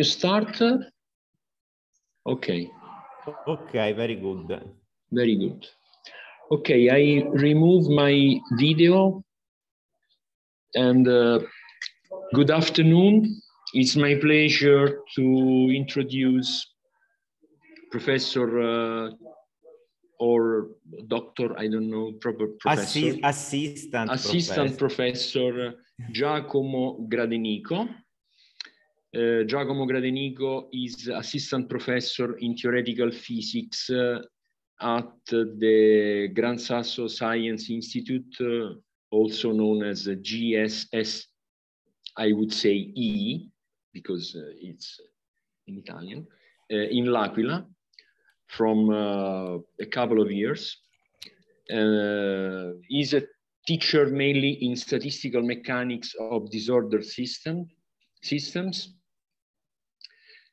You start? Uh, okay. Okay, very good. Very good. Okay, I remove my video and uh, good afternoon. It's my pleasure to introduce Professor uh, or Doctor, I don't know, proper professor. Assi assistant. Assistant Professor, professor uh, Giacomo Gradenico uh, Giacomo Gradenico is assistant professor in theoretical physics uh, at the Gran Sasso Science Institute, uh, also known as GSS, I would say E, because it's in Italian, in L'Aquila from a couple of years. Is a teacher mainly in statistical mechanics of disorder system, systems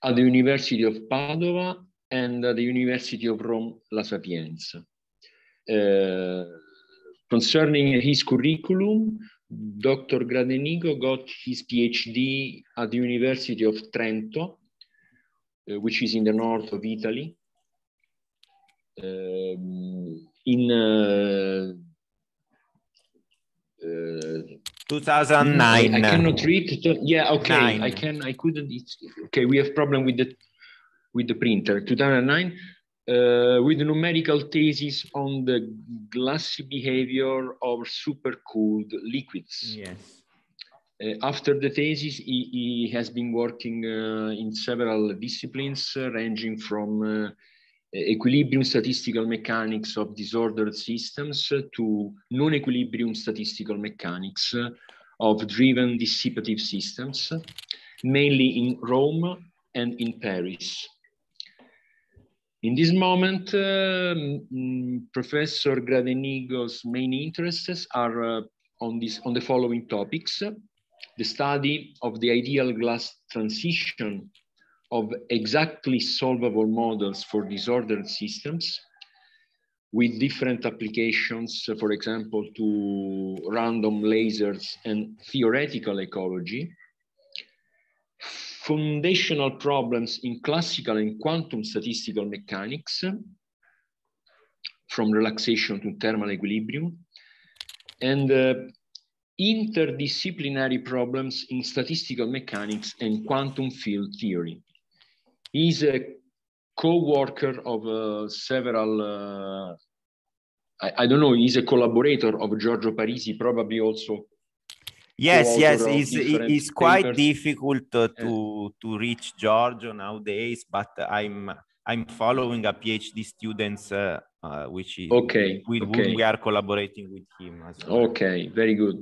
at the University of Padova and at the University of Rome La Sapienza. Uh, concerning his curriculum, Dr. Gradenigo got his PhD at the University of Trento, uh, which is in the north of Italy. Um, in uh, 2009. Mm, I cannot read. Yeah, okay. Nine. I can. I couldn't. It's, okay, we have problem with the with the printer. 2009. Uh, with numerical thesis on the glassy behavior of supercooled liquids. Yes. Uh, after the thesis, he, he has been working uh, in several disciplines, uh, ranging from uh, Eh, equilibrium statistical mechanics of disordered systems to non-equilibrium statistical mechanics of driven dissipative systems, mainly in Rome and in Paris. In this moment, uh, Professor Gradenigo's main interests are uh, on, this, on the following topics. The study of the ideal glass transition of exactly solvable models for disordered systems with different applications, for example, to random lasers and theoretical ecology, foundational problems in classical and quantum statistical mechanics, from relaxation to thermal equilibrium, and uh, interdisciplinary problems in statistical mechanics and quantum field theory. He's a co-worker of uh, several. Uh, I, I, don't know. He's a collaborator of Giorgio Parisi, probably also. Yes, yes, it's, it's quite papers. difficult to to reach Giorgio nowadays, but I'm I'm following a PhD students uh, uh, which is okay with okay. whom we are collaborating with him as well. Okay, very good.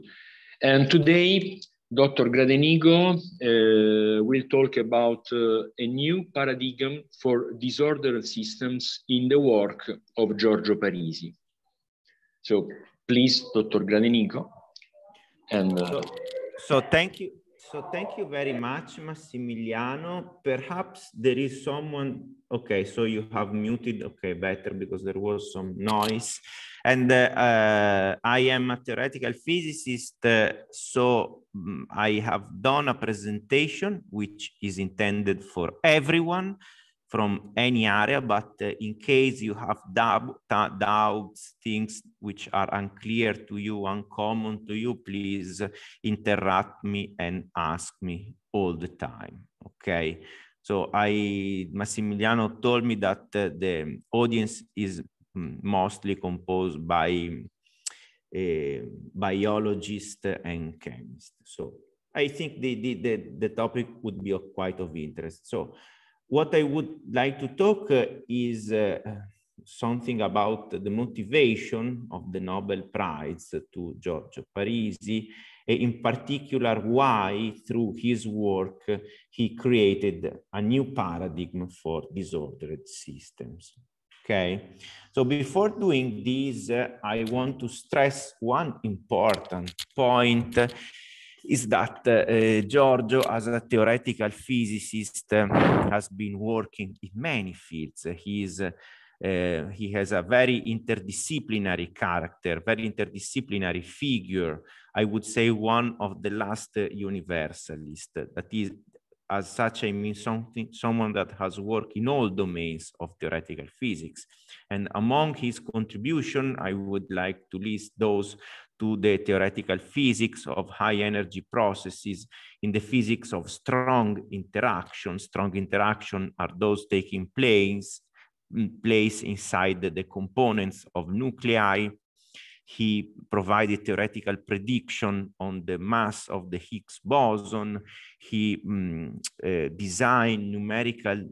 And today Dr. Gradenigo uh, will talk about uh, a new paradigm for disordered systems in the work of Giorgio Parisi. So please, Dr. Gradenigo. And, uh... so, so thank you. So thank you very much, Massimiliano. Perhaps there is someone, okay, so you have muted, okay, better because there was some noise. And uh, I am a theoretical physicist, uh, so mm, I have done a presentation which is intended for everyone from any area, but uh, in case you have doubt, doubts, things which are unclear to you, uncommon to you, please interrupt me and ask me all the time, okay? So I, Massimiliano told me that uh, the audience is mm, mostly composed by uh, biologists and chemists. So I think the, the, the, the topic would be of quite of interest. So what I would like to talk uh, is uh, something about the motivation of the Nobel Prize to Giorgio Parisi, in particular why through his work he created a new paradigm for disordered systems. Okay, so before doing this, uh, I want to stress one important point is that eh, Giorgio, as a theoretical physicist, eh, has been working in many fields. He is uh, he has a very interdisciplinary character, very interdisciplinary figure. I would say one of the last uh, universalists. That is, as such, I mean something, someone that has worked in all domains of theoretical physics. And among his contribution, I would like to list those to the theoretical physics of high energy processes in the physics of strong interactions. Strong interaction are those taking place, mm, place inside the components of nuclei he provided theoretical prediction on the mass of the Higgs boson. He um, uh, designed numerical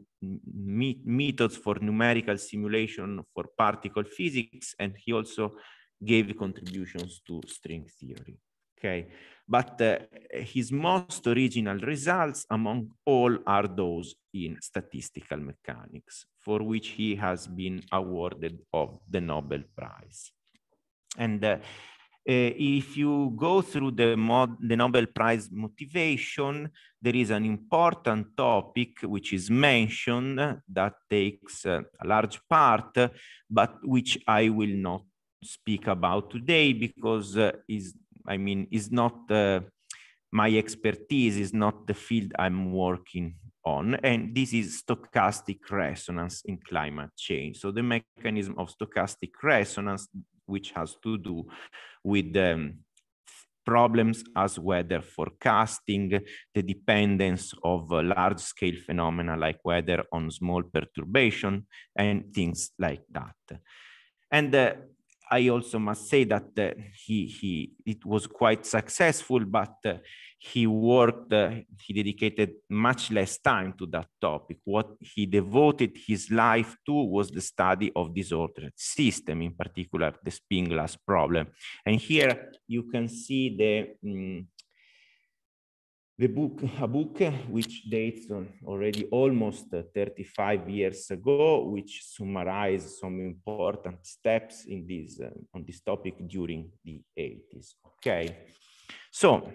methods for numerical simulation for particle physics, and he also gave contributions to string theory. Okay, but uh, his most original results among all are those in statistical mechanics, for which he has been awarded of the Nobel Prize. And uh, eh, if you go through the, mod, the Nobel Prize motivation, there is an important topic which is mentioned uh, that takes uh, a large part, but which I will not speak about today because uh, is I mean is not uh, my expertise is not the field I'm working on and this is stochastic resonance in climate change so the mechanism of stochastic resonance which has to do with um, problems as weather forecasting, the dependence of uh, large scale phenomena like weather on small perturbation and things like that. And uh, I also must say that uh, he, he, it was quite successful, but uh, he worked, uh, he dedicated much less time to that topic. What he devoted his life to was the study of disordered system, in particular the spin glass problem. And here you can see the, um, the book, a book which dates already almost 35 years ago, which summarizes some important steps in this, uh, on this topic during the 80s. Okay, so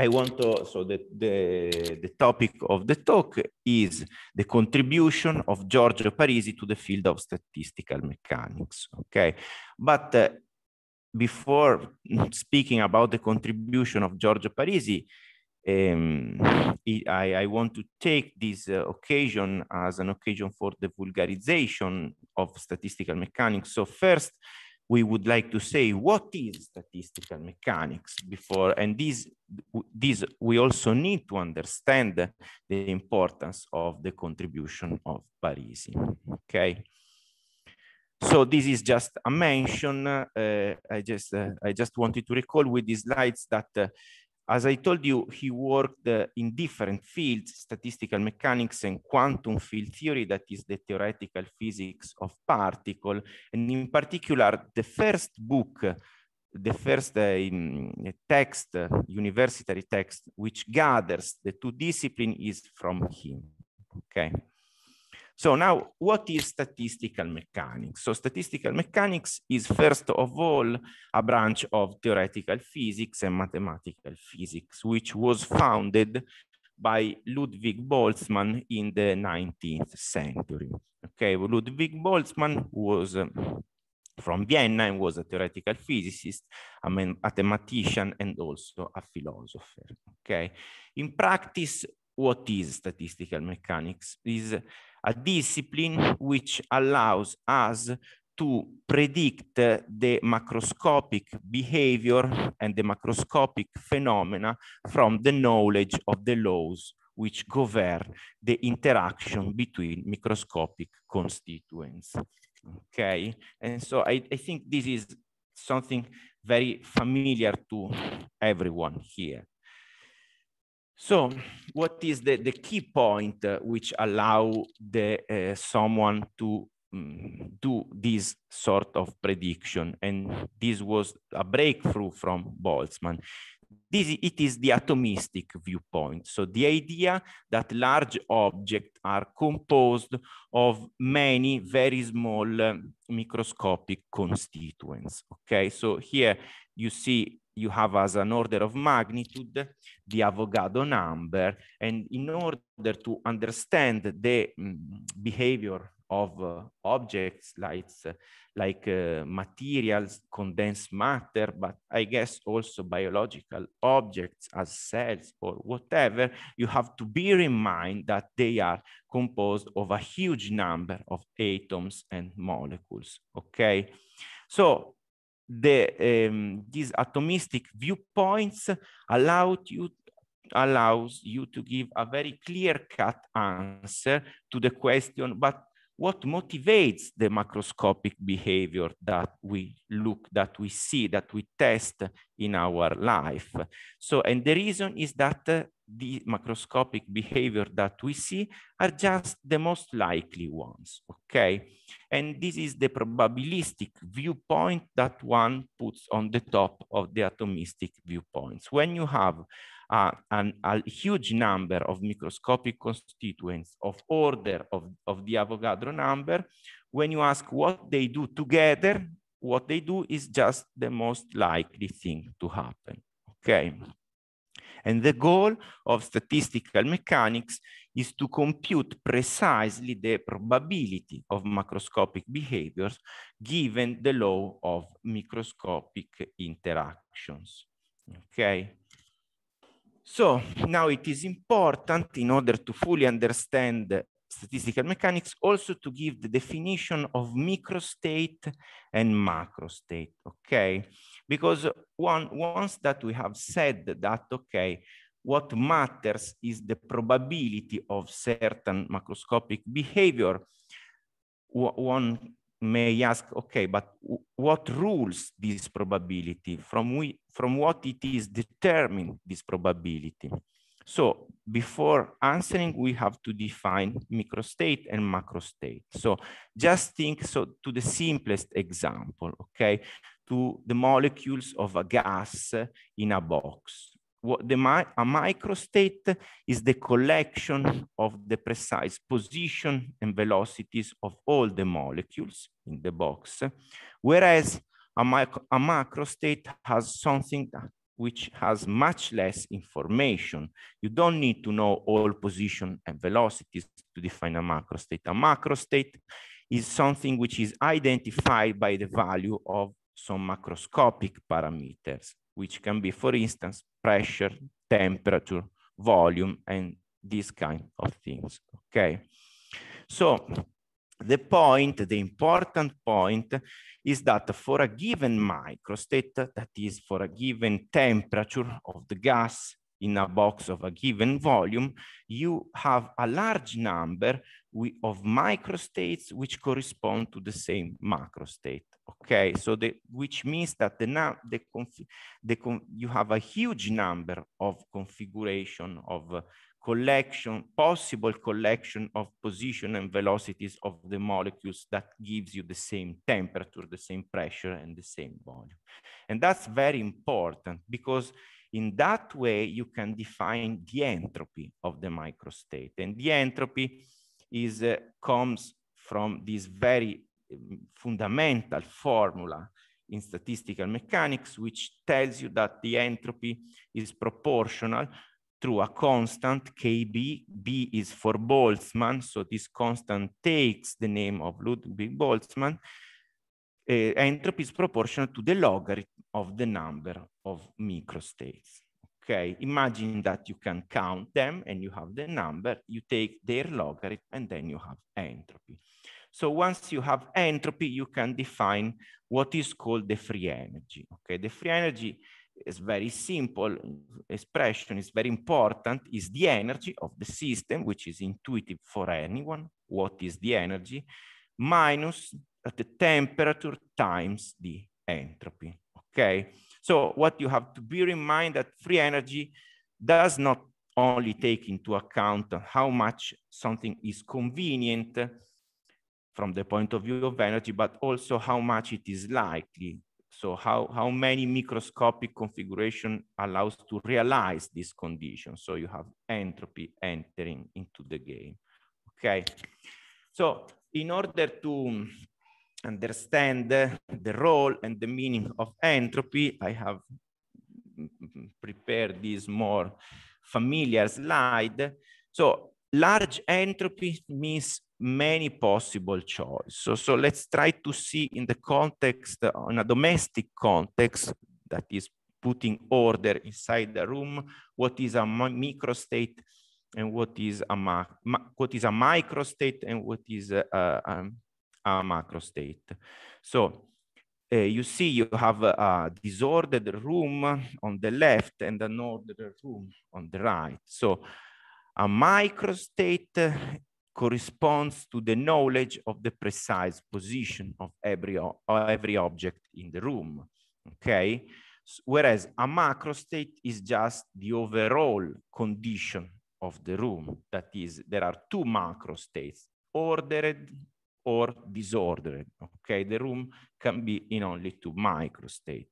I want to, so the, the, the, topic of the talk is the contribution of Giorgio Parisi to the field of statistical mechanics, okay? But uh, before speaking about the contribution of Giorgio Parisi, um, I, I, want to take this uh, occasion as an occasion for the vulgarization of statistical mechanics. So first, we would like to say what is statistical mechanics before, and this, this we also need to understand the importance of the contribution of Parisi, okay? So this is just a mention. Uh, I just uh, I just wanted to recall with these slides that uh, as I told you, he worked uh, in different fields, statistical mechanics and quantum field theory, that is the theoretical physics of particle. And in particular, the first book, the first uh, uh text, uh, university text, which gathers the two disciplines is from him, okay? So now what is statistical mechanics? So statistical mechanics is first of all a branch of theoretical physics and mathematical physics, which was founded by Ludwig Boltzmann in the 19th century. Okay, Ludwig Boltzmann was um, from Vienna and was a theoretical physicist, a mathematician, and also a philosopher. Okay, in practice, what is statistical mechanics? Is a discipline which allows us to predict the macroscopic behavior and the macroscopic phenomena from the knowledge of the laws which govern the interaction between microscopic constituents. Okay, and so I, I think this is something very familiar to everyone here. So what is the, the key point uh, which allow the uh, someone to um, do this sort of prediction? And this was a breakthrough from Boltzmann. This, it is the atomistic viewpoint. So the idea that large objects are composed of many very small um, microscopic constituents. Okay, so here you see you have as an order of magnitude the Avogadro number. And in order to understand the mm, behavior of uh, objects like, uh, like uh, materials, condensed matter, but I guess also biological objects as cells or whatever, you have to bear in mind that they are composed of a huge number of atoms and molecules, okay? So the um, these atomistic viewpoints allowed you allows you to give a very clear-cut answer to the question, but what motivates the macroscopic behavior that we look, that we see, that we test in our life? So, and the reason is that uh, the macroscopic behavior that we see are just the most likely ones, okay? And this is the probabilistic viewpoint that one puts on the top of the atomistic viewpoints. When you have uh, an, a huge number of microscopic constituents of order of, of the Avogadro number, when you ask what they do together, what they do is just the most likely thing to happen, okay? And the goal of statistical mechanics is to compute precisely the probability of macroscopic behaviors given the law of microscopic interactions. Okay. So now it is important in order to fully understand statistical mechanics also to give the definition of microstate and macrostate. Okay. Because one, once that we have said that, okay, what matters is the probability of certain macroscopic behavior, one may ask, okay, but what rules this probability? From, we, from what it is determined, this probability? So before answering, we have to define microstate and macrostate. So just think so to the simplest example, okay? to the molecules of a gas in a box. What the mi a microstate is the collection of the precise position and velocities of all the molecules in the box, whereas a, micro a macrostate has something that which has much less information. You don't need to know all position and velocities to define a macrostate. A macrostate is something which is identified by the value of some macroscopic parameters, which can be, for instance, pressure, temperature, volume, and these kind of things, okay? So the point, the important point is that for a given microstate, that is for a given temperature of the gas in a box of a given volume, you have a large number of microstates which correspond to the same macrostate. Okay, so the, which means that the, now the, the you have a huge number of configuration of uh, collection, possible collection of position and velocities of the molecules that gives you the same temperature, the same pressure, and the same volume. And that's very important because in that way you can define the entropy of the microstate. And the entropy is uh, comes from this very Ehm, fundamental formula in statistical mechanics, which tells you that the entropy is proportional through a constant KB. B is for Boltzmann, so this constant takes the name of Ludwig Boltzmann. Uh, entropy is proportional to the logarithm of the number of microstates. Okay, imagine that you can count them and you have the number, you take their logarithm and then you have entropy. So once you have entropy, you can define what is called the free energy. Okay, the free energy is very simple expression, is very important, is the energy of the system, which is intuitive for anyone. What is the energy? Minus the temperature times the entropy, okay? So what you have to bear in mind that free energy does not only take into account how much something is convenient, from the point of view of energy, but also how much it is likely. So how, how many microscopic configuration allows to realize this condition. So you have entropy entering into the game, okay? So in order to understand the role and the meaning of entropy, I have prepared this more familiar slide. So large entropy means many possible choices. So, so let's try to see in the context, uh, in a domestic context that is putting order inside the room, what is a microstate and what is a, ma ma what is a microstate and what is a, a, a macrostate. So uh, you see you have a, a, disordered room on the left and an ordered room on the right. So a microstate corresponds to the knowledge of the precise position of every, every object in the room, okay? Whereas a macro state is just the overall condition of the room. That is, there are two macro states, ordered or disordered, okay? The room can be in only two micro states.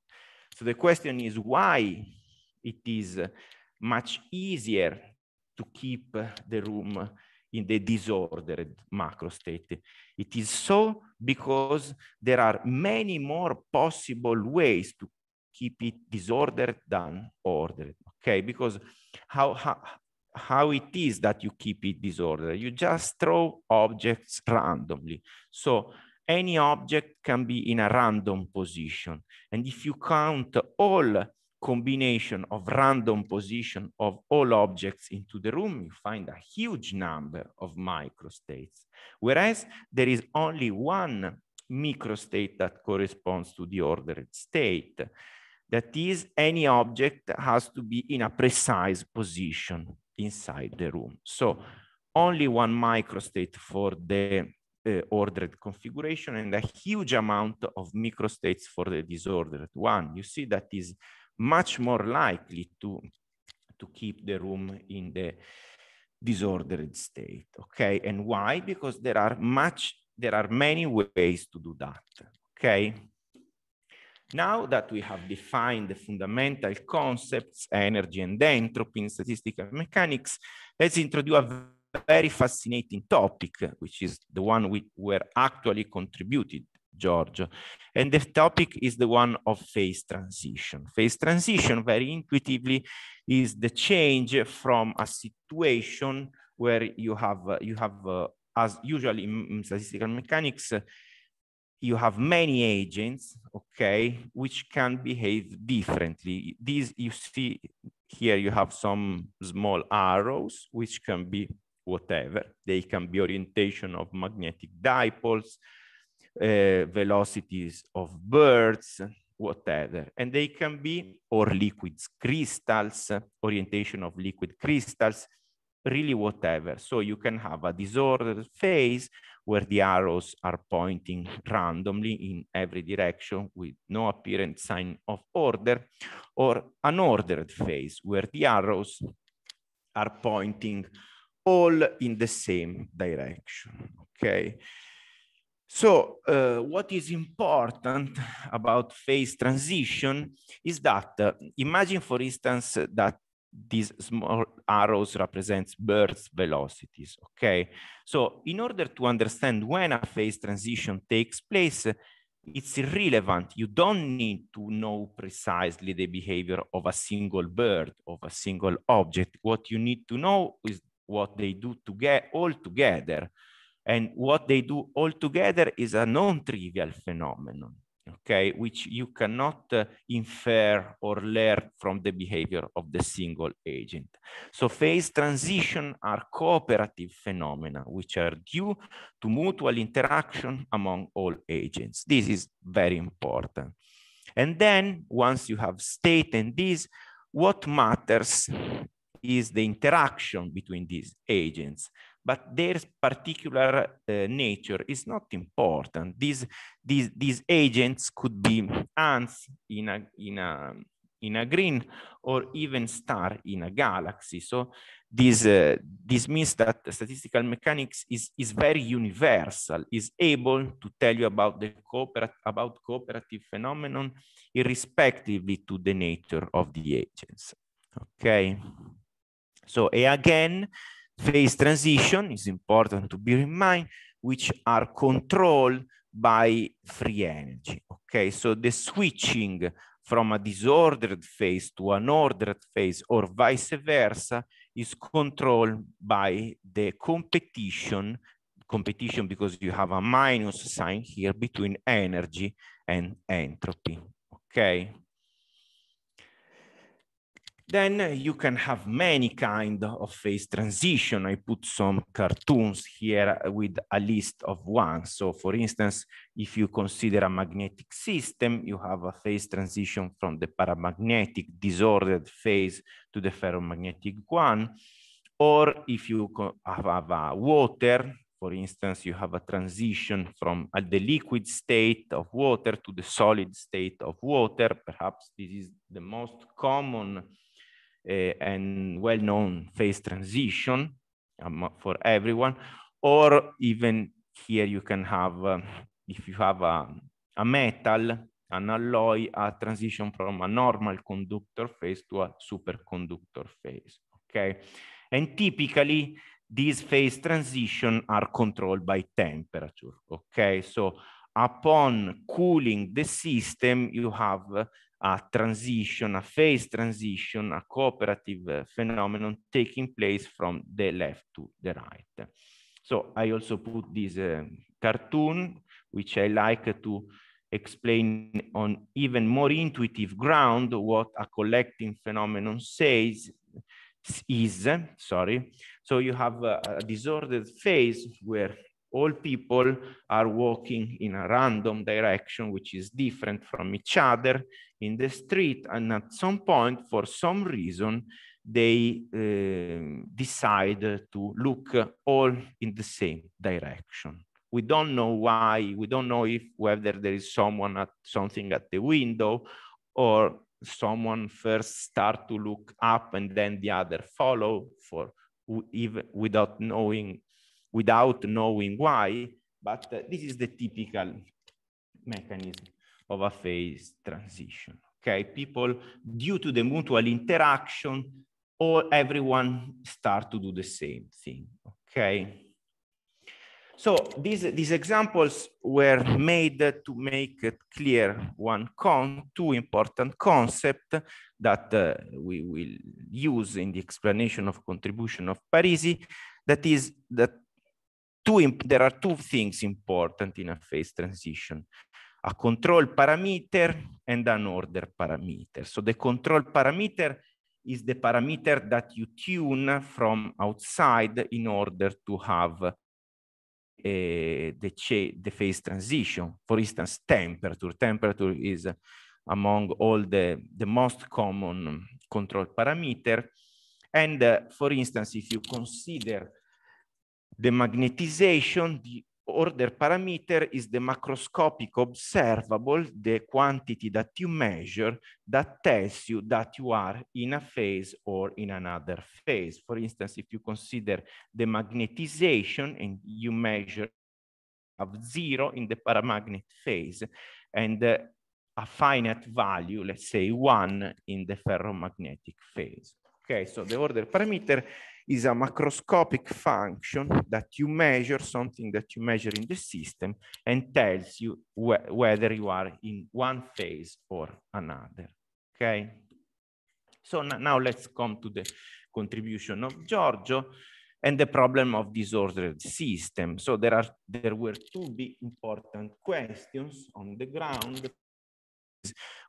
So the question is why it is much easier to keep the room in the disordered macro state. It is so because there are many more possible ways to keep it disordered than ordered, okay? Because how, how, how it is that you keep it disordered? You just throw objects randomly. So any object can be in a random position. And if you count all combination of random position of all objects into the room, you find a huge number of microstates, whereas there is only one microstate that corresponds to the ordered state. That is, any object has to be in a precise position inside the room. So only one microstate for the uh, ordered configuration and a huge amount of microstates for the disordered one. You see that is much more likely to, to keep the room in the disordered state, okay? And why? Because there are much, there are many ways to do that, okay? Now that we have defined the fundamental concepts, energy and entropy in statistical mechanics, let's introduce a very fascinating topic, which is the one we were actually contributed Giorgio. And the topic is the one of phase transition. Phase transition, very intuitively, is the change from a situation where you have, uh, you have uh, as usually in statistical mechanics, uh, you have many agents, okay, which can behave differently. These you see here, you have some small arrows, which can be whatever. They can be orientation of magnetic dipoles, uh, velocities of birds, whatever. And they can be, or liquids, crystals, orientation of liquid crystals, really whatever. So you can have a disordered phase where the arrows are pointing randomly in every direction with no apparent sign of order, or an ordered phase where the arrows are pointing all in the same direction, okay? So uh, what is important about phase transition is that uh, imagine, for instance, uh, that these small arrows represents birth velocities, okay? So in order to understand when a phase transition takes place, it's irrelevant. You don't need to know precisely the behavior of a single bird, of a single object. What you need to know is what they do to get all together. And what they do all together is a non-trivial phenomenon, okay, which you cannot uh, infer or learn from the behavior of the single agent. So phase transition are cooperative phenomena, which are due to mutual interaction among all agents. This is very important. And then once you have stated this, what matters is the interaction between these agents but their particular uh, nature is not important. These, these, these agents could be ants in a, in, a, in a green or even star in a galaxy. So this, uh, this means that statistical mechanics is, is very universal, is able to tell you about the cooper about cooperative phenomenon irrespectively to the nature of the agents. Okay. So again, phase transition is important to bear in mind, which are controlled by free energy. Okay, so the switching from a disordered phase to an ordered phase or vice versa is controlled by the competition, competition because you have a minus sign here between energy and entropy, okay? Then you can have many kind of phase transition. I put some cartoons here with a list of ones. So for instance, if you consider a magnetic system, you have a phase transition from the paramagnetic disordered phase to the ferromagnetic one. Or if you have a water, for instance, you have a transition from the liquid state of water to the solid state of water. Perhaps this is the most common Eh, and well-known phase transition um, for everyone, or even here you can have, um, if you have a, a metal, an alloy, a transition from a normal conductor phase to a superconductor phase, okay? And typically these phase transition are controlled by temperature, okay? So upon cooling the system, you have a transition, a phase transition, a cooperative eh, phenomenon taking place from the left to the right. So I also put this uh, cartoon, which I like to explain on even more intuitive ground what a collecting phenomenon says is, sorry. So you have a, a disordered phase where all people are walking in a random direction, which is different from each other in the street. And at some point, for some reason, they uh, decide to look all in the same direction. We don't know why, we don't know if whether there is someone at something at the window or someone first start to look up and then the other follow for even without knowing without knowing why, but uh, this is the typical mechanism of a phase transition. Okay, people, due to the mutual interaction, all everyone start to do the same thing. Okay. So these, these examples were made to make it clear one con, two important concept that uh, we will use in the explanation of contribution of Parisi, that is that two there are two things important in a phase transition a control parameter and an order parameter. So the control parameter is the parameter that you tune from outside in order to have uh, the, the phase transition. For instance, temperature. Temperature is among all the, the most common control parameter. And uh, for instance, if you consider the magnetization, the order parameter is the macroscopic observable, the quantity that you measure that tells you that you are in a phase or in another phase. For instance, if you consider the magnetization and you measure of zero in the paramagnet phase and uh, a finite value, let's say one in the ferromagnetic phase. Okay, so the order parameter is a macroscopic function that you measure something that you measure in the system and tells you wh whether you are in one phase or another, okay? So now let's come to the contribution of Giorgio and the problem of disordered system. So there are there were two big important questions on the ground. The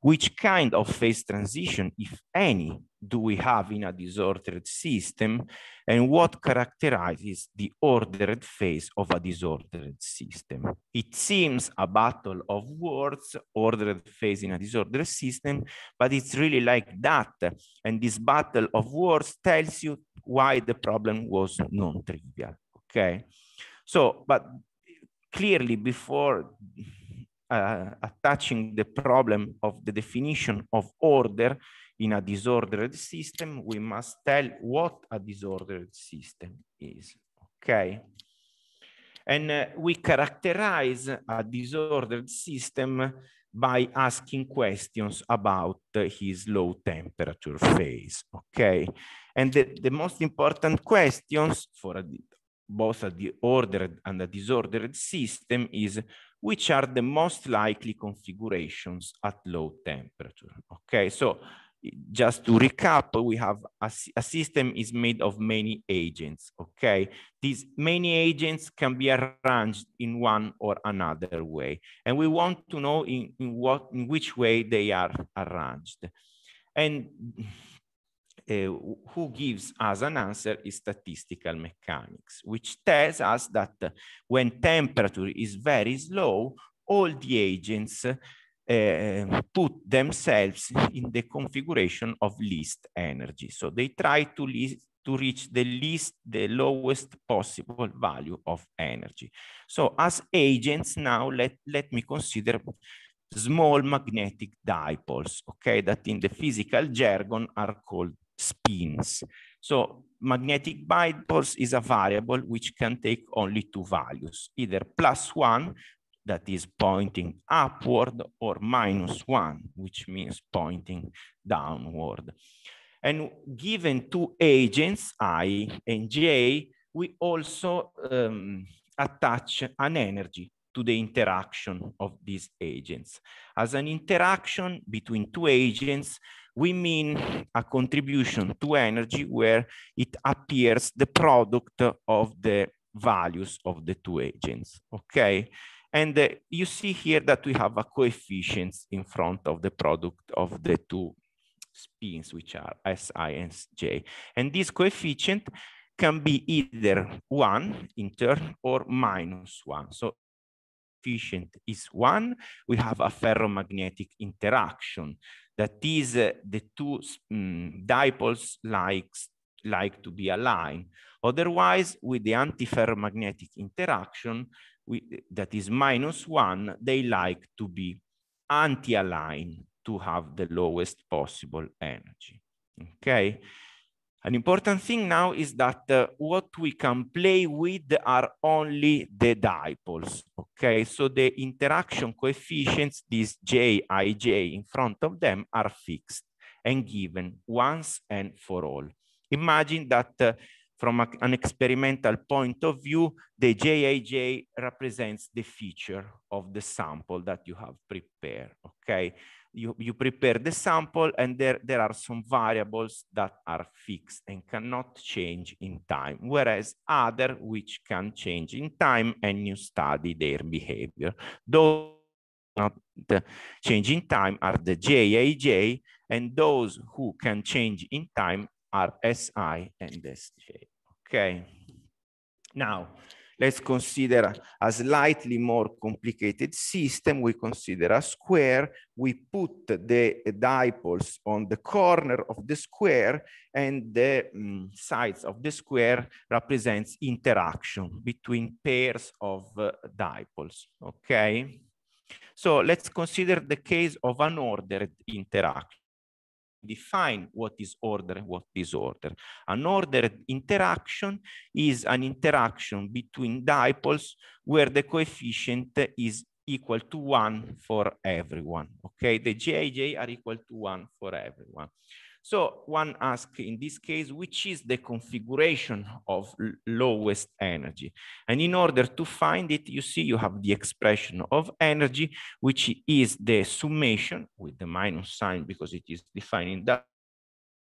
which kind of phase transition, if any, do we have in a disordered system? And what characterizes the ordered phase of a disordered system? It seems a battle of words, ordered phase in a disordered system, but it's really like that. And this battle of words tells you why the problem was non-trivial, okay? So, but clearly before uh, attaching the problem of the definition of order in a disordered system, we must tell what a disordered system is, okay? And uh, we characterize a disordered system by asking questions about uh, his low temperature phase, okay? And the, the most important questions for a, both a ordered and a disordered system is which are the most likely configurations at low temperature. Okay, so just to recap, we have a, a, system is made of many agents, okay? These many agents can be arranged in one or another way. And we want to know in, in, what, in which way they are arranged. And uh, who gives us an answer is statistical mechanics, which tells us that when temperature is very slow, all the agents uh, put themselves in the configuration of least energy. So they try to, to reach the least, the lowest possible value of energy. So as agents now, let, let me consider small magnetic dipoles, okay, that in the physical jargon are called spins. So magnetic dipole is a variable which can take only two values, either plus one, that is pointing upward, or minus one, which means pointing downward. And given two agents, I and J, we also um, attach an energy to the interaction of these agents. As an interaction between two agents, we mean a contribution to energy where it appears the product of the values of the two agents, okay? And uh, you see here that we have a coefficient in front of the product of the two spins, which are S, I, and J. And this coefficient can be either one in turn or minus one. So coefficient is one, we have a ferromagnetic interaction. That is, uh, the two um, dipoles likes, like to be aligned. Otherwise, with the antiferromagnetic interaction, we, that is minus one, they like to be anti-aligned to have the lowest possible energy, okay? An important thing now is that uh, what we can play with are only the dipoles, okay? So the interaction coefficients, these J, I, J in front of them are fixed and given once and for all. Imagine that uh, from a, an experimental point of view, the JIJ represents the feature of the sample that you have prepared, okay? you, you prepare the sample and there, there are some variables that are fixed and cannot change in time, whereas other which can change in time and you study their behavior. Those not change in time are the JAJ and those who can change in time are SI and SJ, okay? Now, Let's consider a slightly more complicated system. We consider a square. We put the dipoles on the corner of the square and the um, sides of the square represents interaction between pairs of uh, dipoles, okay? So let's consider the case of an ordered interaction define what is order and what disorder. An ordered interaction is an interaction between dipoles where the coefficient is equal to one for everyone. Okay, the J are equal to one for everyone. So one asks in this case, which is the configuration of lowest energy? And in order to find it, you see you have the expression of energy, which is the summation with the minus sign because it is defining that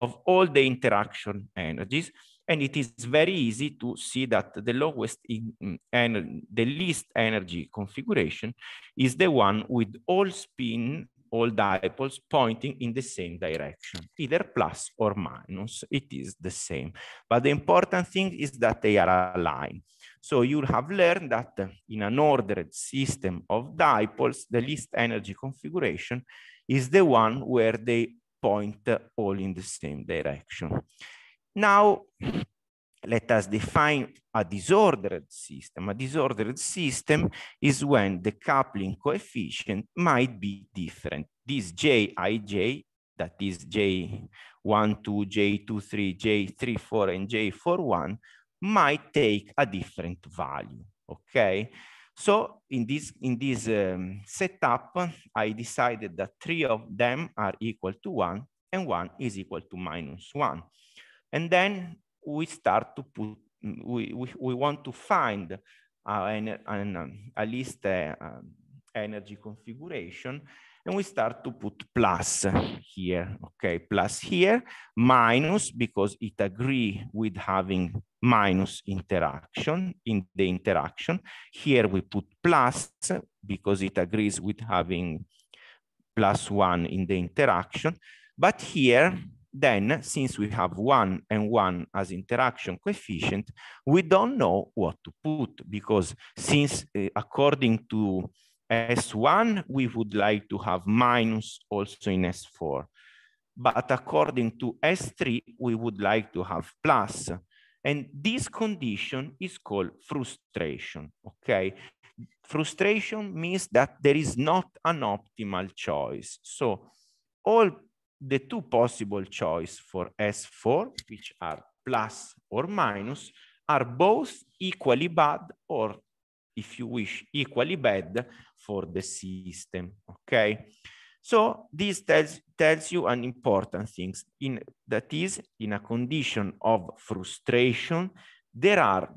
of all the interaction energies. And it is very easy to see that the lowest and the least energy configuration is the one with all spin all dipoles pointing in the same direction, either plus or minus, it is the same. But the important thing is that they are aligned. So you have learned that uh, in an ordered system of dipoles, the least energy configuration is the one where they point uh, all in the same direction. Now, let us define a disordered system. A disordered system is when the coupling coefficient might be different. This Jij, that is J12, J23, J34, and J41 might take a different value, okay? So in this, in this um, setup, I decided that three of them are equal to one and one is equal to minus one. And then we start to put, we, we, we want to find uh, an, an, um, a list uh, um, energy configuration and we start to put plus here, okay, plus here, minus because it agree with having minus interaction in the interaction. Here we put plus because it agrees with having plus one in the interaction. But here then since we have one and one as interaction coefficient, we don't know what to put because since uh, according to S1, we would like to have minus also in S4. But according to S3, we would like to have plus. And this condition is called frustration, okay? Frustration means that there is not an optimal choice. So all the two possible choice for S4, which are plus or minus, are both equally bad or if you wish, equally bad for the system, okay? So this tells, tells you an important thing, in, that is, in a condition of frustration, there are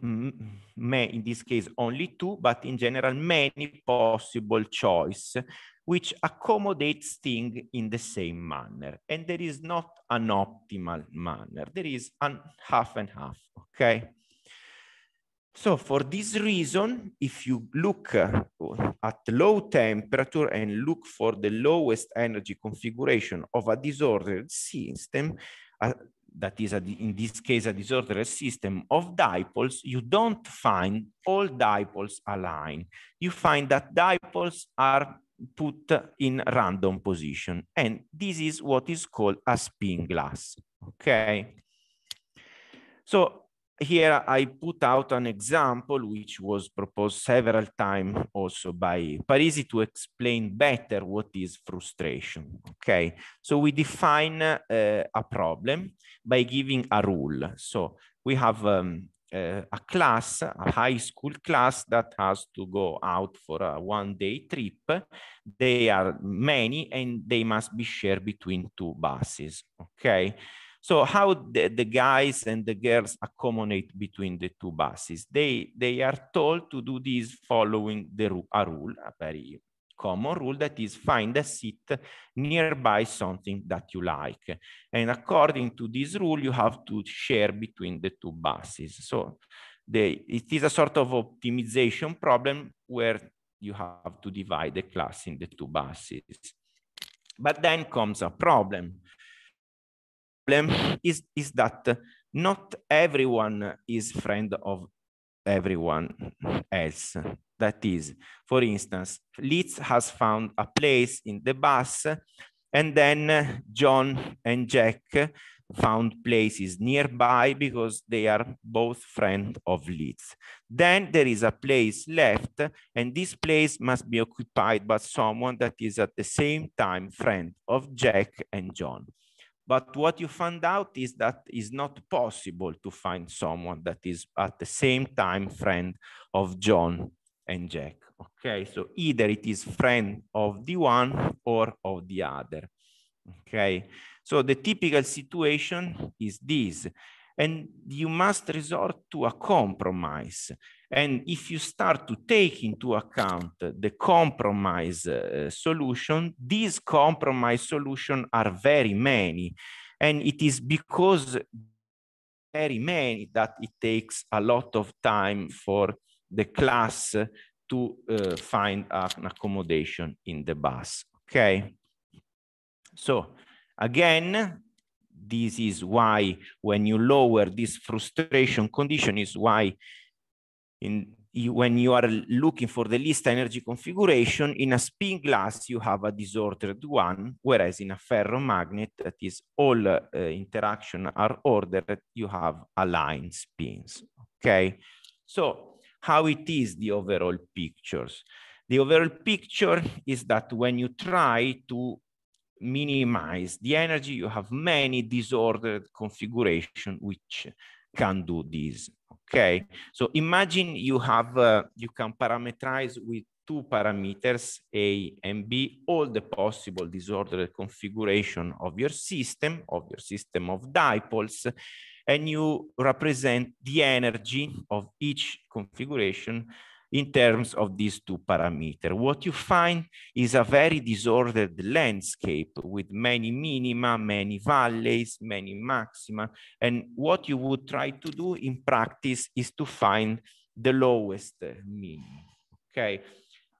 may mm, in this case only two, but in general many possible choice which accommodates things in the same manner. And there is not an optimal manner. There is an half and half, okay? So for this reason, if you look uh, at low temperature and look for the lowest energy configuration of a disordered system, uh, that is a, in this case a disordered system of dipoles, you don't find all dipoles align. You find that dipoles are put in random position. And this is what is called a spin glass, okay? So here I put out an example which was proposed several times also by Parisi to explain better what is frustration. Okay, so we define uh, a problem by giving a rule. So we have um, uh, a class, a high school class that has to go out for a one day trip. They are many and they must be shared between two buses. Okay. So how the, the guys and the girls accommodate between the two buses? They, they are told to do this following the, a rule, a very common rule that is find a seat nearby something that you like. And according to this rule, you have to share between the two buses. So it is a sort of optimization problem where you have to divide the class in the two buses. But then comes a problem problem is, is that not everyone is friend of everyone else. That is, for instance, Leeds has found a place in the bus and then John and Jack found places nearby because they are both friends of Leeds. Then there is a place left and this place must be occupied by someone that is at the same time friend of Jack and John. But what you find out is that it's not possible to find someone that is at the same time friend of John and Jack. Okay, so either it is friend of the one or of the other. Okay, so the typical situation is this, and you must resort to a compromise and if you start to take into account the compromise uh, solution, these compromise solutions are very many. And it is because very many that it takes a lot of time for the class to uh, find an accommodation in the bus. Okay. So again, this is why when you lower this frustration condition is why in you, when you are looking for the least energy configuration, in a spin glass, you have a disordered one, whereas in a ferromagnet, that is all uh, interaction are ordered, you have aligned spins, okay? So how it is the overall pictures? The overall picture is that when you try to minimize the energy, you have many disordered configuration which can do this. Okay, so imagine you have, uh, you can parameterize with two parameters, A and B, all the possible disordered configuration of your system, of your system of dipoles, and you represent the energy of each configuration in terms of these two parameters. What you find is a very disordered landscape with many minima, many valleys, many maxima. And what you would try to do in practice is to find the lowest mean, okay?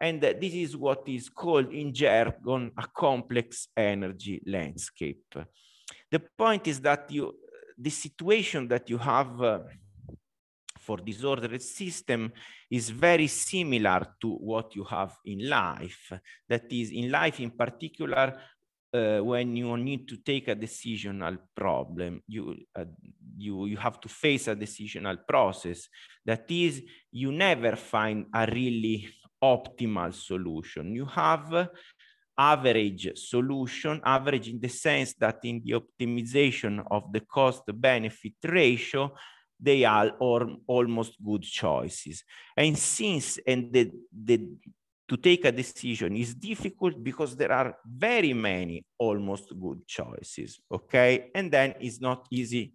And this is what is called in jargon a complex energy landscape. The point is that you, the situation that you have uh, for disordered system is very similar to what you have in life. That is, in life in particular, uh, when you need to take a decisional problem, you, uh, you, you have to face a decisional process. That is, you never find a really optimal solution. You have average solution, average in the sense that in the optimization of the cost benefit ratio, they are or almost good choices. And since and the, the to take a decision is difficult because there are very many almost good choices. Okay, and then it's not easy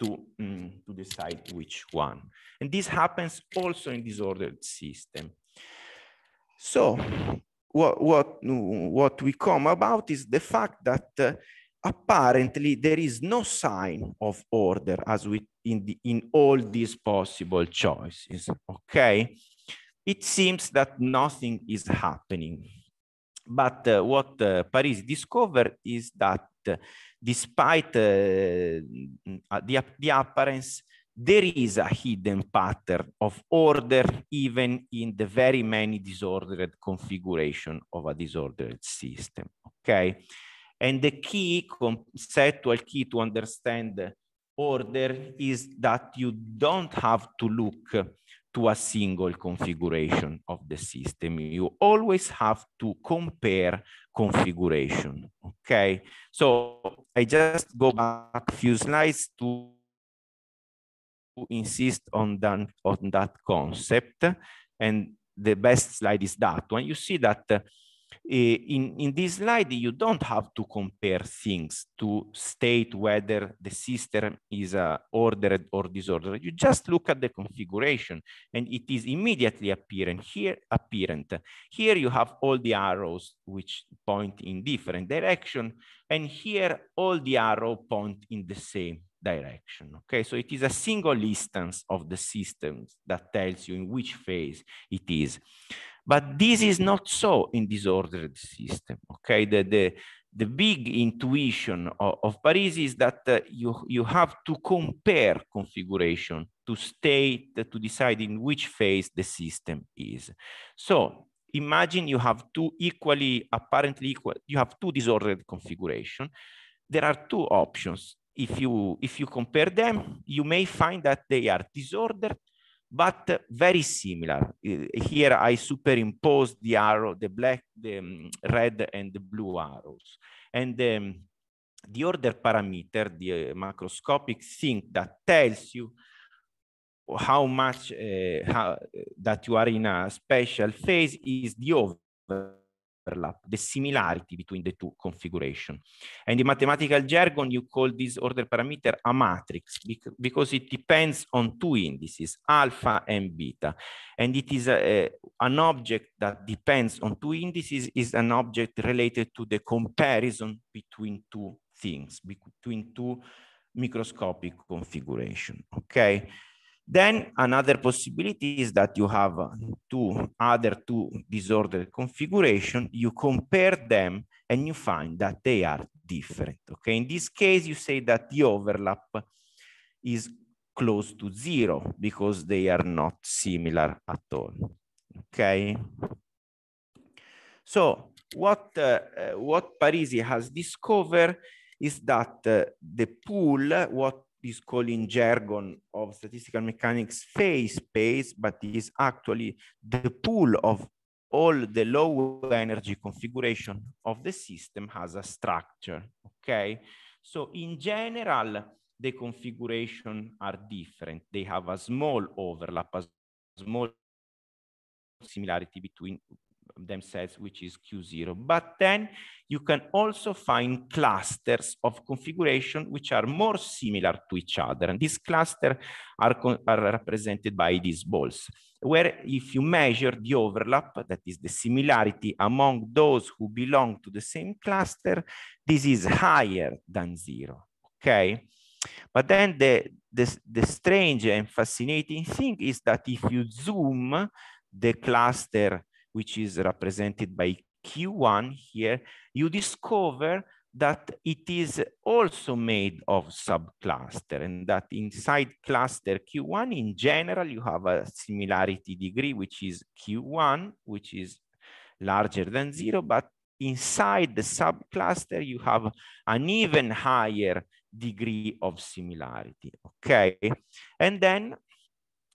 to mm, to decide which one. And this happens also in disordered system. So what what what we come about is the fact that. Uh, apparently there is no sign of order as we in, the, in all these possible choices, okay? It seems that nothing is happening. But uh, what uh, Paris discovered is that uh, despite uh, mm, the, the appearance, there is a hidden pattern of order even in the very many disordered configuration of a disordered system, okay? And the key conceptual key to understand order is that you don't have to look to a single configuration of the system. You always have to compare configuration, okay? So I just go back a few slides to insist on that, on that concept. And the best slide is that one. You see that uh, Eh, in, in this slide, you don't have to compare things to state whether the system is uh, ordered or disordered. You just look at the configuration and it is immediately apparent here. Apparent. Here you have all the arrows which point in different direction and here all the arrow point in the same direction. Okay, so it is a single instance of the systems that tells you in which phase it is. But this is not so in disordered system, okay? The, the, the big intuition of, of Paris is that uh, you, you have to compare configuration to state, uh, to decide in which phase the system is. So imagine you have two equally, apparently equal, you have two disordered configuration. There are two options. If you, if you compare them, you may find that they are disordered but very similar. Here I superimpose the arrow, the black, the um, red and the blue arrows. And um, the order parameter, the uh, macroscopic thing that tells you how much uh, how, uh, that you are in a special phase is the over overlap, the similarity between the two configuration. And in mathematical jargon, you call this order parameter a matrix because it depends on two indices, alpha and beta. And it is a, a, an object that depends on two indices is an object related to the comparison between two things, between two microscopic configuration, okay? Then another possibility is that you have two other two disordered configuration, you compare them and you find that they are different. Okay, in this case, you say that the overlap is close to zero because they are not similar at all. Okay. So what, uh, uh what Parisi has discovered is that uh, the pool, what is calling jargon of statistical mechanics phase space, but is actually the pool of all the low energy configuration of the system has a structure, okay? So in general, the configuration are different. They have a small overlap, a small similarity between themselves, which is Q0. But then you can also find clusters of configuration which are more similar to each other. And these clusters are, are represented by these balls, where if you measure the overlap, that is the similarity among those who belong to the same cluster, this is higher than zero, okay? But then the, the, the strange and fascinating thing is that if you zoom the cluster which is represented by Q1 here, you discover that it is also made of subcluster and that inside cluster Q1 in general, you have a similarity degree, which is Q1, which is larger than zero, but inside the subcluster, you have an even higher degree of similarity, okay? And then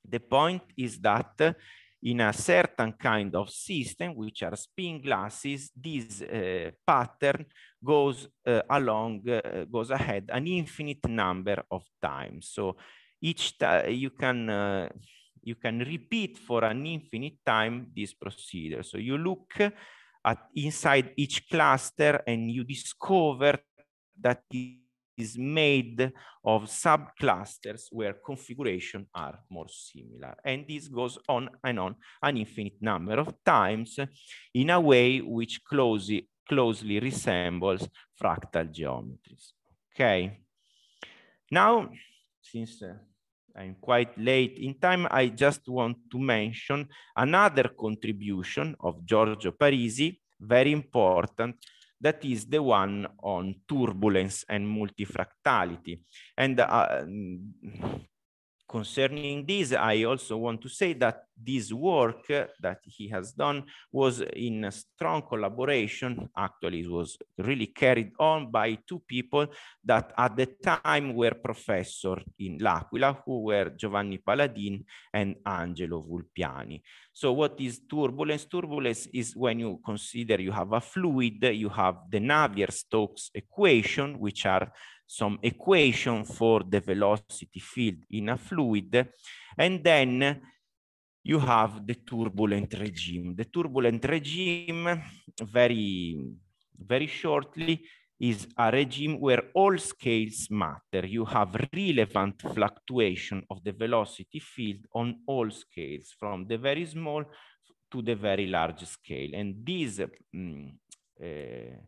the point is that in a certain kind of system, which are spin glasses, this uh, pattern goes uh, along, uh, goes ahead an infinite number of times. So each time you can, uh, you can repeat for an infinite time this procedure. So you look at inside each cluster and you discover that is made of subclusters where configuration are more similar. And this goes on and on an infinite number of times in a way which closely, closely resembles fractal geometries. Okay. Now, since uh, I'm quite late in time, I just want to mention another contribution of Giorgio Parisi, very important that is the one on turbulence and multifractality. And uh, Concerning this, I also want to say that this work that he has done was in a strong collaboration. Actually, it was really carried on by two people that at the time were professor in L'Aquila, who were Giovanni Paladin and Angelo Vulpiani. So what is turbulence? Turbulence is when you consider you have a fluid, you have the Navier-Stokes equation, which are some equation for the velocity field in a fluid, and then you have the turbulent regime. The turbulent regime, very, very shortly, is a regime where all scales matter. You have relevant fluctuation of the velocity field on all scales, from the very small to the very large scale. And these mm, uh,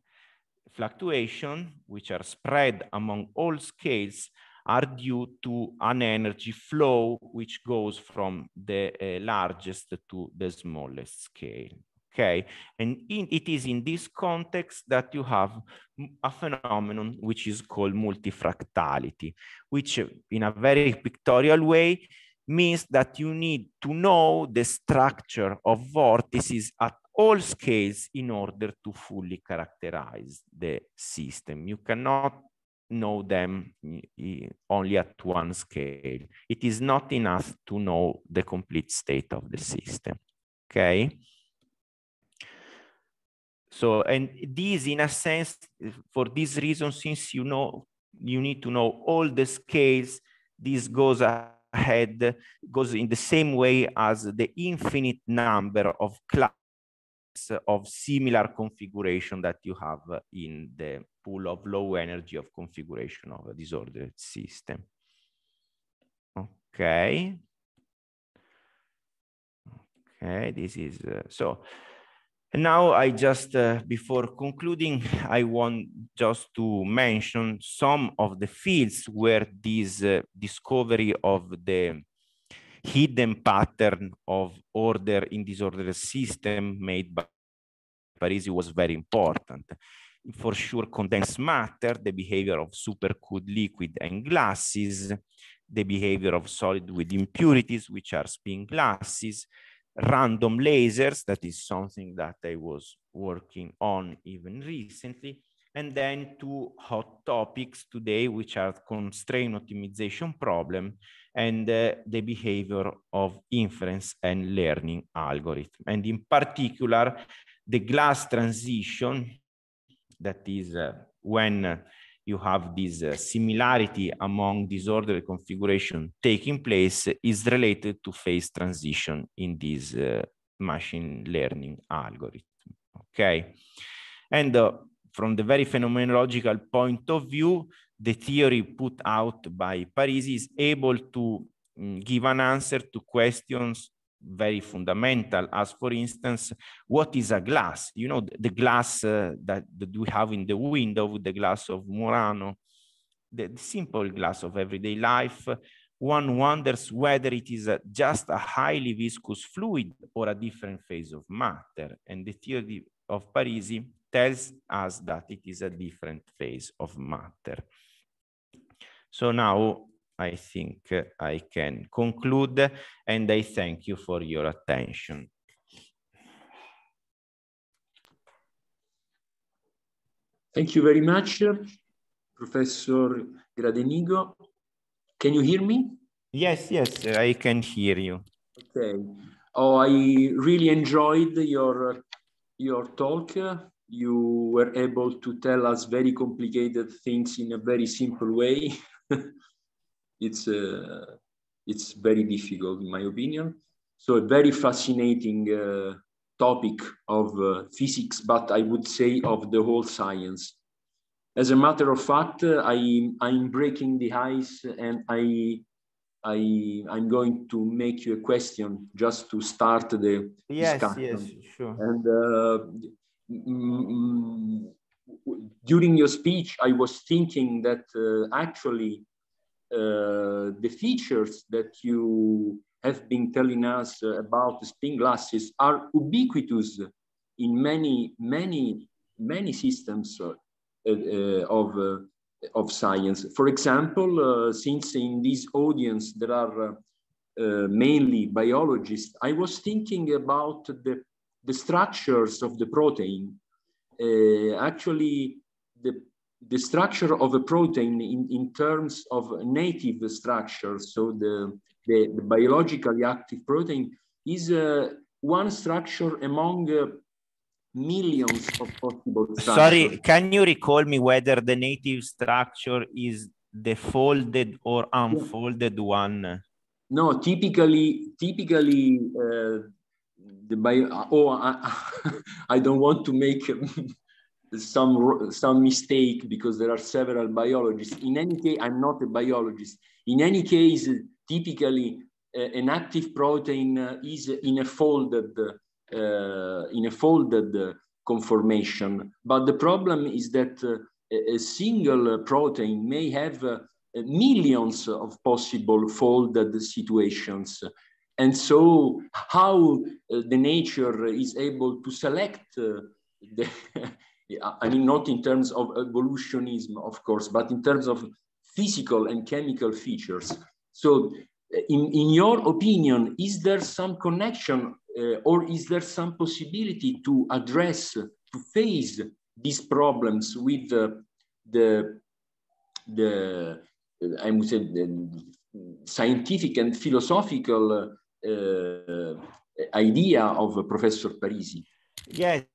fluctuation, which are spread among all scales, are due to an energy flow which goes from the uh, largest to the smallest scale. Okay, and in, it is in this context that you have a phenomenon which is called multifractality, which in a very pictorial way means that you need to know the structure of vortices at all scales in order to fully characterize the system. You cannot know them only at one scale. It is not enough to know the complete state of the system, okay? So, and these, in a sense, for this reason, since you know, you need to know all the scales, this goes ahead, goes in the same way as the infinite number of class of similar configuration that you have in the pool of low energy of configuration of a disordered system. Okay. Okay, this is uh, so. And now I just, uh, before concluding, I want just to mention some of the fields where this uh, discovery of the hidden pattern of order in disorder system made by Parisi was very important. For sure, condensed matter, the behavior of supercooled liquid and glasses, the behavior of solid with impurities, which are spin glasses, random lasers, that is something that I was working on even recently, and then two hot topics today, which are constraint optimization problem and uh, the behavior of inference and learning algorithm. And in particular, the glass transition, that is uh, when uh, you have this uh, similarity among disorder configuration taking place is related to phase transition in this uh, machine learning algorithm. Okay. And uh, from the very phenomenological point of view, the theory put out by Parisi is able to mm, give an answer to questions very fundamental as for instance what is a glass you know the, glass uh, that, that, we have in the window the glass of murano the, the simple glass of everyday life one wonders whether it is a, uh, just a highly viscous fluid or a different phase of matter and the theory of parisi tells us that it is a different phase of matter. So now I think uh, I can conclude and I thank you for your attention. Thank you very much, Professor Gradenigo. Can you hear me? Yes, yes, I can hear you. Okay. Oh, I really enjoyed your your talk you were able to tell us very complicated things in a very simple way. it's, uh, it's very difficult, in my opinion. So, a very fascinating uh, topic of uh, physics, but I would say of the whole science. As a matter of fact, uh, I, I'm breaking the ice and I I, I'm going to make you a question just to start the yes, discussion. Yes, sure. And uh, mm, during your speech, I was thinking that uh, actually uh, the features that you have been telling us about spin glasses are ubiquitous in many, many, many systems uh, uh, of, uh, of science. For example, since in this audience there are uh, mainly biologists, I was thinking about the the structures of the protein, uh, actually the, the structure of a protein in, in terms of native structure. so the, the, the biologically active protein is uh, one structure among uh, millions of possible structures. Sorry, can you recall me whether the native structure is the folded or unfolded yeah. one? No, typically, typically uh, the bio, oh, I, I don't want to make some, some mistake because there are several biologists. In any case, I'm not a biologist. In any case, typically uh, an active protein uh, is in a folded, uh, in a folded conformation. But the problem is that uh, a single protein may have uh, millions of possible folded situations. And so how uh, the nature is able to select uh, the, I mean, not in terms of evolutionism, of course, but in terms of physical and chemical features. So uh, in, in your opinion, is there some connection uh, or is there some possibility to address, to face these problems with the, the, the I would say, the scientific and philosophical Eh, idea of Professor Parisi. Yes,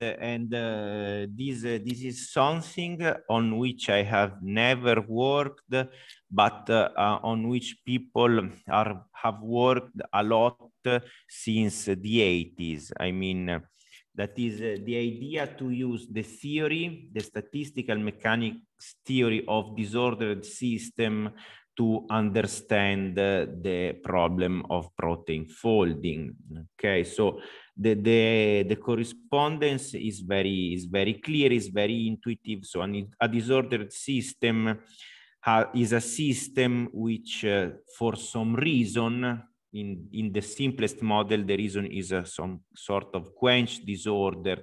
and uh, this uh, this is something on which I have never worked, but uh, uh on which people are have worked a lot since the 80s. I mean, uh, that is uh, the idea to use the theory, the statistical mechanics theory of disordered system to understand uh, the problem of protein folding. Okay, so the, the, the correspondence is very, is very clear, is very intuitive. So an, a disordered system is a system which uh, for some reason, in, in the simplest model, the reason is a, uh, some sort of quench disorder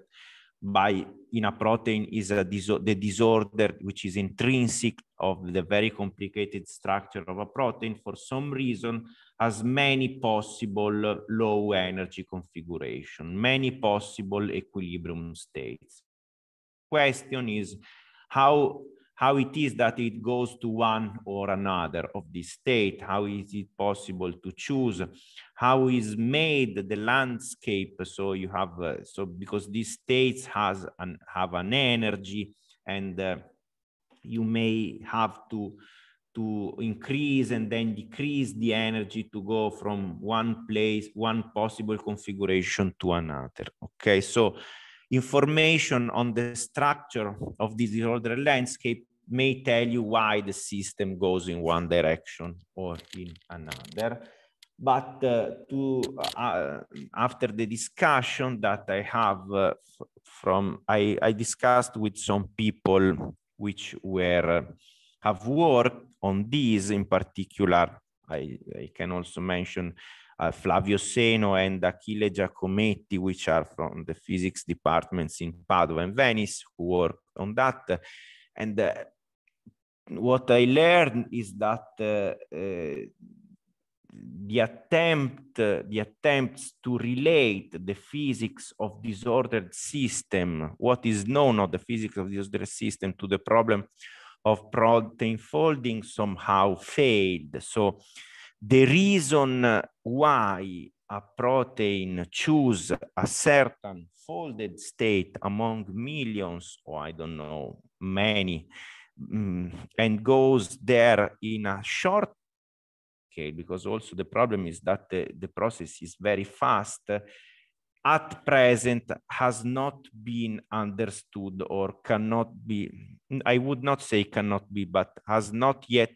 by in a protein is a diso the disorder which is intrinsic of the very complicated structure of a protein for some reason has many possible low energy configuration, many possible equilibrium states. Question is how how it is that it goes to one or another of the state, how is it possible to choose, how is made the landscape. So you have, uh, so because these states has an, have an energy and uh, you may have to, to increase and then decrease the energy to go from one place, one possible configuration to another. Okay, so information on the structure of this disorder landscape may tell you why the system goes in one direction or in another. But uh, to uh, uh after the discussion that I have uh, from, I, I discussed with some people which were uh, have worked on this in particular. I, I can also mention uh, Flavio Seno and Achille Giacometti, which are from the physics departments in Padua and Venice, who work on that. And what I learned is that uh, uh, the attempt uh, the attempts to relate the physics of disordered system what is known of the physics of disordered system to the problem of protein folding somehow failed so the reason why a protein choose a certain folded state among millions or i don't know many um, and goes there in a short scale because also the problem is that the, the process is very fast at present has not been understood or cannot be i would not say cannot be but has not yet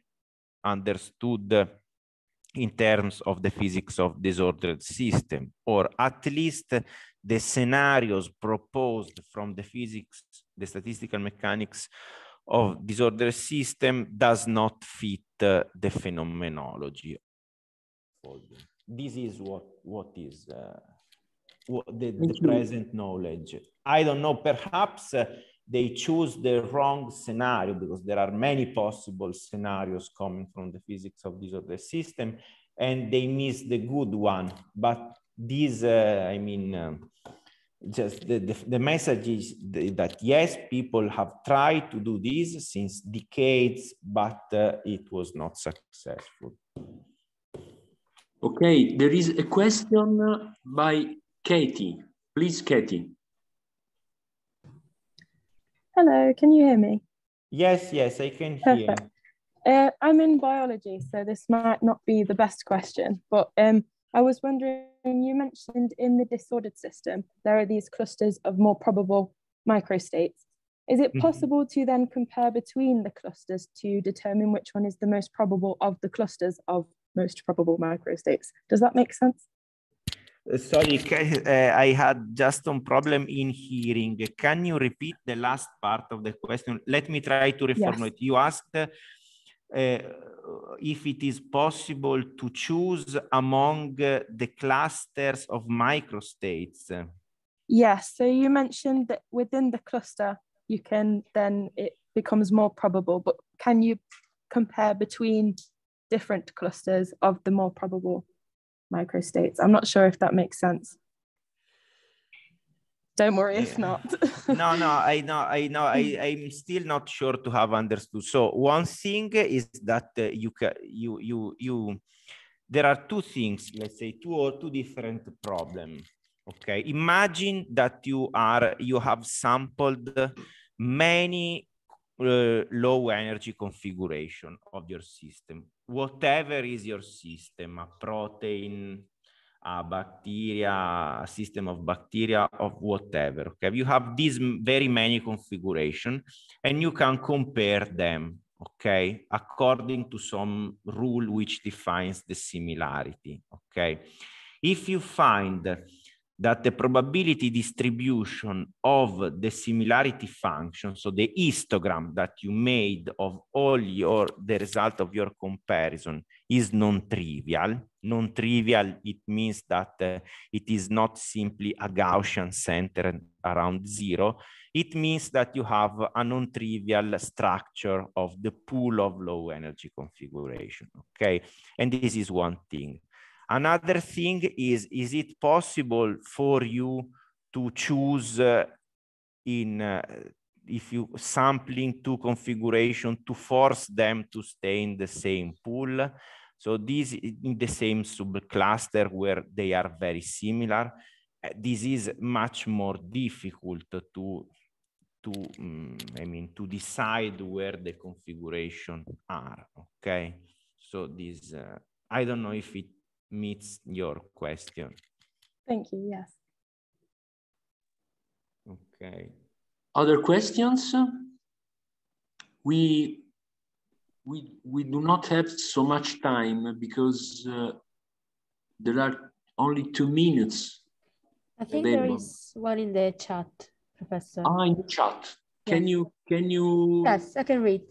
understood in terms of the physics of disordered system or at least the scenarios proposed from the physics the statistical mechanics of disorder system does not fit uh, the phenomenology. This is what, what is uh, what the, the present knowledge. I don't know, perhaps uh, they choose the wrong scenario because there are many possible scenarios coming from the physics of disorder system and they miss the good one. But these, uh, I mean, um, just the, the, the, message is that yes, people have tried to do this since decades, but uh, it was not successful. Okay, there is a question by Katie. Please, Katie. Hello, can you hear me? Yes, yes, I can Perfect. hear. Uh, I'm in biology, so this might not be the best question, but um, I was wondering you mentioned in the disordered system, there are these clusters of more probable microstates. Is it mm-hmm. possible to then compare between the clusters to determine which one is the most probable of the clusters of most probable microstates? Does that make sense? Uh, sorry, uh, I had just some problem in hearing. Can you repeat the last part of the question? Let me try to reformulate. Yes. You asked uh, Eh, if it is possible to choose among the clusters of microstates. Yes, so you mentioned that within the cluster, you can then it becomes more probable, but can you compare between different clusters of the more probable microstates? I'm not sure if that makes sense. Don't worry, yeah. not. no, no, I know, I know, I, I'm still not sure to have understood. So one thing is that uh, you can, you, you, you, there are two things, let's say two or two different problem. Okay, imagine that you are, you have sampled many uh, low energy configuration of your system, whatever is your system, a protein, a bacteria, a system of bacteria of whatever. Okay, you have these very many configuration and you can compare them, okay, according to some rule which defines the similarity, okay. If you find that the probability distribution of the similarity function, so the histogram that you made of all your, the result of your comparison is non-trivial. Non-trivial, it means that uh, it is not simply a Gaussian center around zero. It means that you have a non-trivial structure of the pool of low energy configuration, okay? And this is one thing. Another thing is, is it possible for you to choose uh, in uh, if you sampling two configuration to force them to stay in the same pool so these in the same subcluster where they are very similar, eh, this is much more difficult to, to um, I mean, to decide where the configuration are, okay? So this, uh, I don't know if it meets your question. Thank you, yes. Okay. Other questions? We we, we do not have so much time because uh, there are only two minutes. I think available. there is one in the chat, Professor. Ah, in the chat. Yes. Can you, can you? Yes, I can read.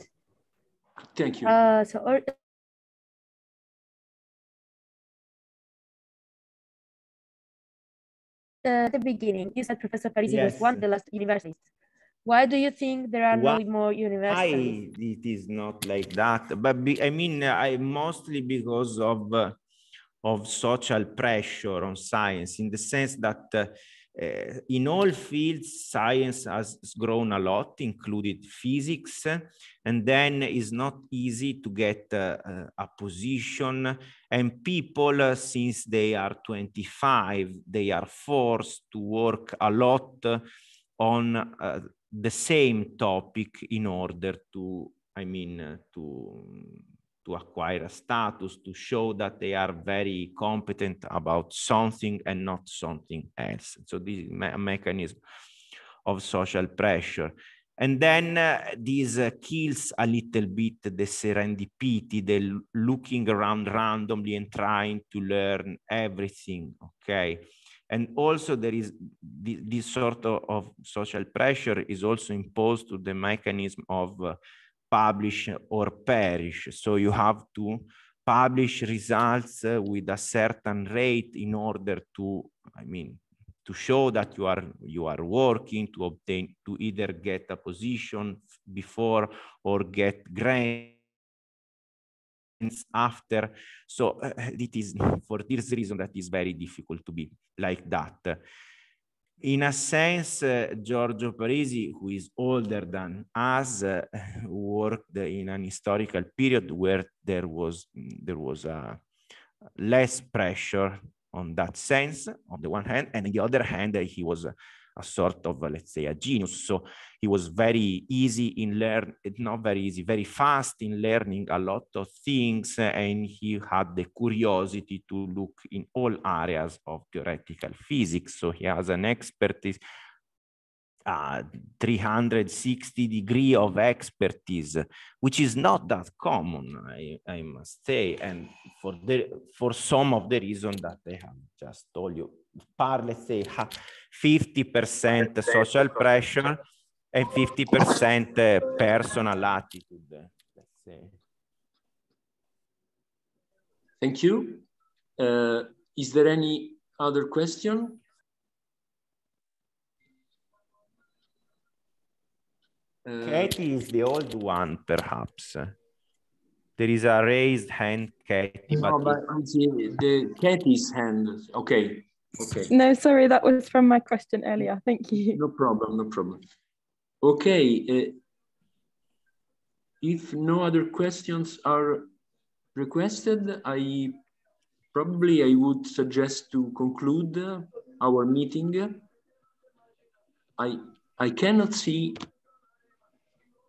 Thank you. Uh, so, or, uh, the beginning, you said Professor Parisi yes. was one of the last universities why do you think there are Why no more universities? I, it is not like that, but be, I mean, uh, I mostly because of uh, of social pressure on science, in the sense that. Uh, uh, in all fields, science has grown a lot, included physics, and then it's not easy to get uh, uh a position. And people, uh, since they are 25, they are forced to work a lot on uh, the same topic in order to, I mean, uh, to, to acquire a status, to show that they are very competent about something and not something else. So this is a mechanism of social pressure. And then uh, this uh, kills a little bit the serendipity, the looking around randomly and trying to learn everything, okay? and also there is th this sort of, of, social pressure is also imposed to the mechanism of uh, publish or perish so you have to publish results uh, with a certain rate in order to i mean to show that you are you are working to obtain to either get a position before or get grant after. So uh, it is for this reason that is very difficult to be like that. In a sense, uh, Giorgio Parisi, who is older than us, uh, worked in an historical period where there was there was uh, less pressure on that sense on the one hand, and on the other hand, he was a sort of, let's say, a genius. So he was very easy in learn, not very easy, very fast in learning a lot of things, and he had the curiosity to look in all areas of theoretical physics. So he has an expertise uh, 360 degree of expertise, which is not that common, I, I, must say, and for the for some of the reason that I have just told you. part let's say, ha, 50% social pressure and 50% personal attitude. Thank you. Uh, is there any other question? Uh, Katie is the old one, perhaps. There is a raised hand, Katie. No, but, but the, the Katie's hand. Okay. Okay. No, sorry, that was from my question earlier. Thank you. No problem, no problem. Okay. Uh, if no other questions are requested, I probably I would suggest to conclude our meeting. I I cannot see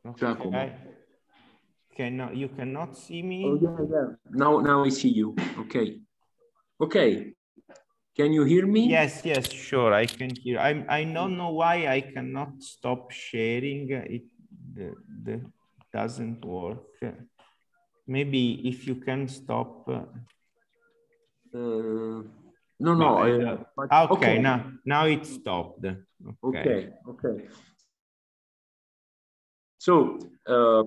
okay, Giacomo. I cannot, you cannot see me? Oh, yeah, yeah. Now, now I see you. Okay. Okay. Can you hear me? Yes, yes, sure. I can hear. I I don't know why I cannot stop sharing. It the, the doesn't work. Maybe if you can stop. Uh, uh no, no. Uh, but, okay, okay, now now it stopped. Okay, okay. okay. So uh,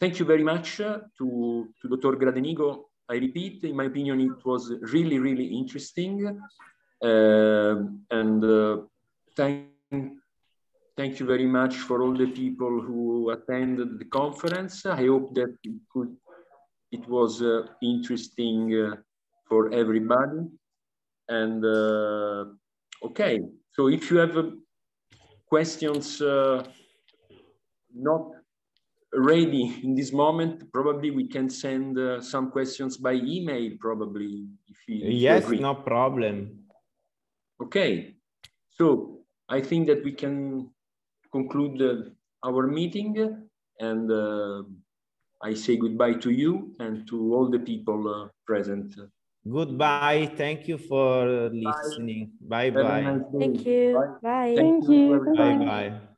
thank you very much to to Dr. Gradenigo I repeat, in my opinion, it was really, really interesting. Uh, and uh, thank, thank you very much for all the people who attended the conference. I hope that it, could, it was uh, interesting uh, for everybody. And uh, okay, so if you have uh, questions, not ready in this moment. Probably we can send uh, some questions by email, probably. If you, if yes, no problem. Okay. So I think that we can conclude uh, our meeting and uh, I say goodbye to you and to all the people uh, present. Goodbye. Thank you for listening. Bye bye. bye. Nice Thank you. Bye. Bye. Thank, Thank you. Bye bye.